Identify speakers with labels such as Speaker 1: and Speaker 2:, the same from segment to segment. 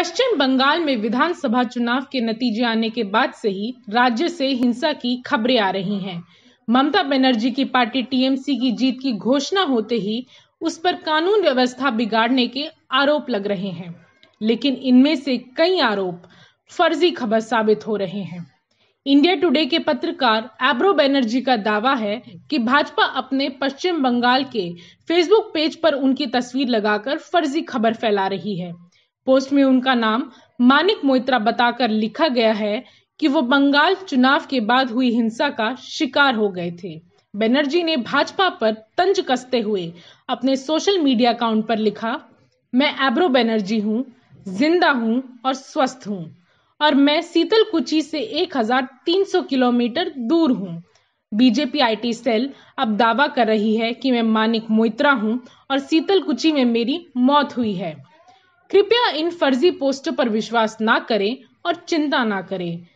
Speaker 1: पश्चिम बंगाल में विधानसभा चुनाव के नतीजे आने के बाद से ही राज्य से हिंसा की खबरें आ रही हैं ममता बनर्जी की पार्टी टीएमसी की जीत की घोषणा होते ही उस पर कानून व्यवस्था बिगाड़ने के आरोप लग रहे हैं लेकिन इनमें से कई आरोप फर्जी खबर साबित हो रहे हैं इंडिया टुडे के पत्रकार एब्रो बैनर्जी का दावा है कि भाजपा अपने पश्चिम बंगाल के फेसबुक पेज पर उनकी तस्वीर लगाकर फर्जी खबर फैला रही है पोस्ट में उनका नाम मानिक मोइत्रा बताकर लिखा गया है कि वो बंगाल चुनाव के बाद हुई हिंसा का शिकार हो गए थे बनर्जी ने भाजपा पर तंज कसते हुए अपने सोशल मीडिया अकाउंट पर लिखा मैं एब्रो बनर्जी हूँ जिंदा हूँ और स्वस्थ हूँ और मैं सीतल कुची से 1300 किलोमीटर दूर हूँ बीजेपी आईटी सेल अब दावा कर रही है कि मैं मानिक मोइत्रा हूँ और सीतल कुची में मेरी मौत हुई है कृपया इन फर्जी पोस्ट पर विश्वास ना करें और चिंता ना करें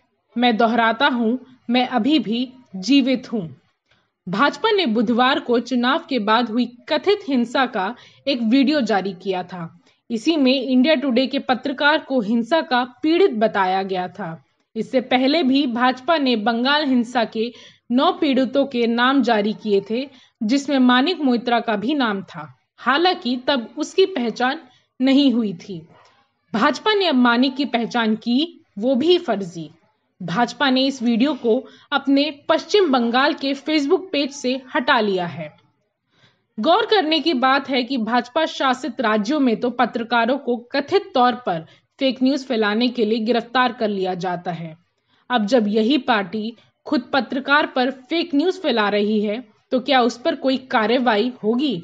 Speaker 1: मैं दोहराता हूं मैं अभी भी जीवित हूं भाजपा ने बुधवार को चुनाव के बाद हुई कथित हिंसा का एक वीडियो जारी किया था इसी में इंडिया टुडे के पत्रकार को हिंसा का पीड़ित बताया गया था इससे पहले भी भाजपा ने बंगाल हिंसा के नौ पीड़ितों के नाम जारी किए थे जिसमें मानिक मोइत्रा का भी नाम था हालांकि तब उसकी पहचान नहीं हुई थी भाजपा ने अब मानिक की पहचान की वो भी फर्जी भाजपा ने इस वीडियो को अपने पश्चिम बंगाल के फेसबुक पेज से हटा लिया है गौर करने की बात है कि भाजपा शासित राज्यों में तो पत्रकारों को कथित तौर पर फेक न्यूज फैलाने के लिए गिरफ्तार कर लिया जाता है अब जब यही पार्टी खुद पत्रकार पर फेक न्यूज फैला रही है तो क्या उस पर कोई कार्रवाई होगी